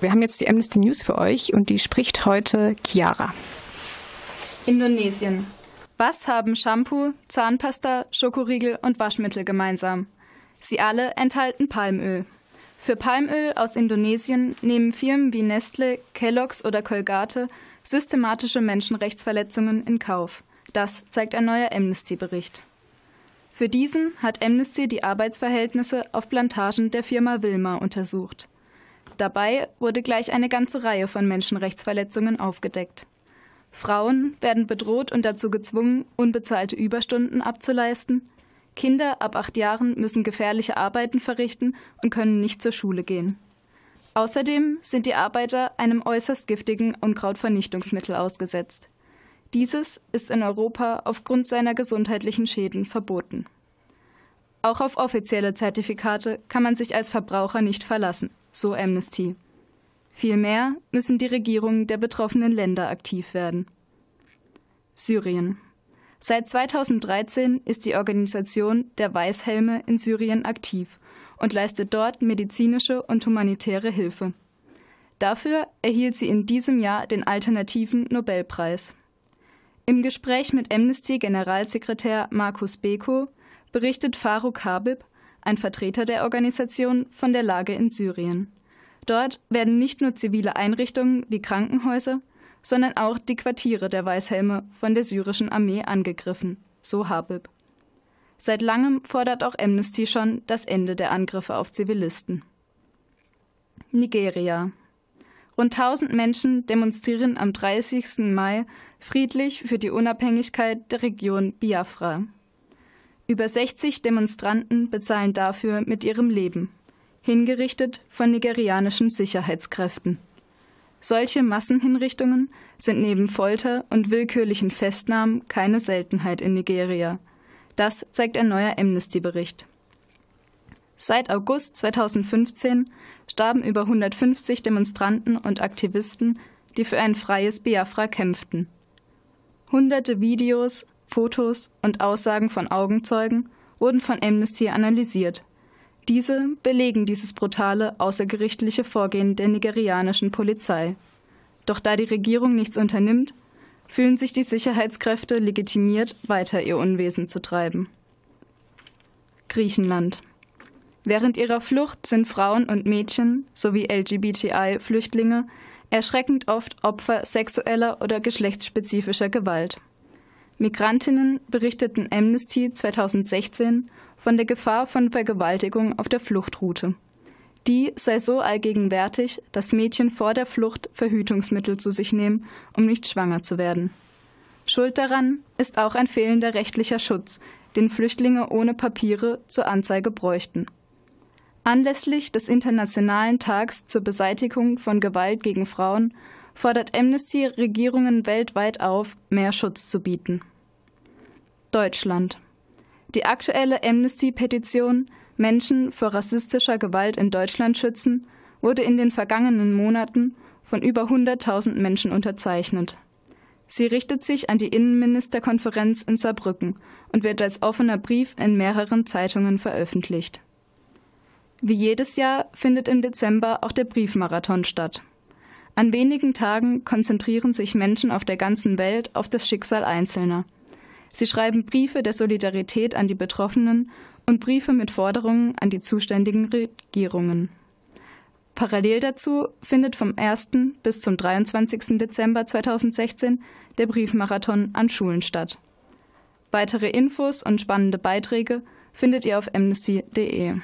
Wir haben jetzt die Amnesty News für euch und die spricht heute Chiara. Indonesien. Was haben Shampoo, Zahnpasta, Schokoriegel und Waschmittel gemeinsam? Sie alle enthalten Palmöl. Für Palmöl aus Indonesien nehmen Firmen wie Nestle, Kellogg's oder Colgate systematische Menschenrechtsverletzungen in Kauf. Das zeigt ein neuer Amnesty-Bericht. Für diesen hat Amnesty die Arbeitsverhältnisse auf Plantagen der Firma Wilma untersucht. Dabei wurde gleich eine ganze Reihe von Menschenrechtsverletzungen aufgedeckt. Frauen werden bedroht und dazu gezwungen, unbezahlte Überstunden abzuleisten. Kinder ab acht Jahren müssen gefährliche Arbeiten verrichten und können nicht zur Schule gehen. Außerdem sind die Arbeiter einem äußerst giftigen Unkrautvernichtungsmittel ausgesetzt. Dieses ist in Europa aufgrund seiner gesundheitlichen Schäden verboten. Auch auf offizielle Zertifikate kann man sich als Verbraucher nicht verlassen, so Amnesty. Vielmehr müssen die Regierungen der betroffenen Länder aktiv werden. Syrien. Seit 2013 ist die Organisation der Weißhelme in Syrien aktiv und leistet dort medizinische und humanitäre Hilfe. Dafür erhielt sie in diesem Jahr den alternativen Nobelpreis. Im Gespräch mit Amnesty-Generalsekretär Markus Beko berichtet Faruk Habib, ein Vertreter der Organisation, von der Lage in Syrien. Dort werden nicht nur zivile Einrichtungen wie Krankenhäuser, sondern auch die Quartiere der Weißhelme von der syrischen Armee angegriffen, so Habib. Seit langem fordert auch Amnesty schon das Ende der Angriffe auf Zivilisten. Nigeria. Rund 1000 Menschen demonstrieren am 30. Mai friedlich für die Unabhängigkeit der Region Biafra. Über 60 Demonstranten bezahlen dafür mit ihrem Leben, hingerichtet von nigerianischen Sicherheitskräften. Solche Massenhinrichtungen sind neben Folter und willkürlichen Festnahmen keine Seltenheit in Nigeria. Das zeigt ein neuer Amnesty-Bericht. Seit August 2015 starben über 150 Demonstranten und Aktivisten, die für ein freies Biafra kämpften. Hunderte Videos, Fotos und Aussagen von Augenzeugen wurden von Amnesty analysiert. Diese belegen dieses brutale, außergerichtliche Vorgehen der nigerianischen Polizei. Doch da die Regierung nichts unternimmt, fühlen sich die Sicherheitskräfte legitimiert, weiter ihr Unwesen zu treiben. Griechenland. Während ihrer Flucht sind Frauen und Mädchen sowie LGBTI-Flüchtlinge erschreckend oft Opfer sexueller oder geschlechtsspezifischer Gewalt. Migrantinnen berichteten Amnesty 2016 von der Gefahr von Vergewaltigung auf der Fluchtroute. Die sei so allgegenwärtig, dass Mädchen vor der Flucht Verhütungsmittel zu sich nehmen, um nicht schwanger zu werden. Schuld daran ist auch ein fehlender rechtlicher Schutz, den Flüchtlinge ohne Papiere zur Anzeige bräuchten. Anlässlich des Internationalen Tags zur Beseitigung von Gewalt gegen Frauen fordert Amnesty Regierungen weltweit auf, mehr Schutz zu bieten. Deutschland. Die aktuelle Amnesty-Petition Menschen vor rassistischer Gewalt in Deutschland schützen wurde in den vergangenen Monaten von über 100.000 Menschen unterzeichnet. Sie richtet sich an die Innenministerkonferenz in Saarbrücken und wird als offener Brief in mehreren Zeitungen veröffentlicht. Wie jedes Jahr findet im Dezember auch der Briefmarathon statt. An wenigen Tagen konzentrieren sich Menschen auf der ganzen Welt auf das Schicksal Einzelner. Sie schreiben Briefe der Solidarität an die Betroffenen und Briefe mit Forderungen an die zuständigen Regierungen. Parallel dazu findet vom 1. bis zum 23. Dezember 2016 der Briefmarathon an Schulen statt. Weitere Infos und spannende Beiträge findet ihr auf amnesty.de.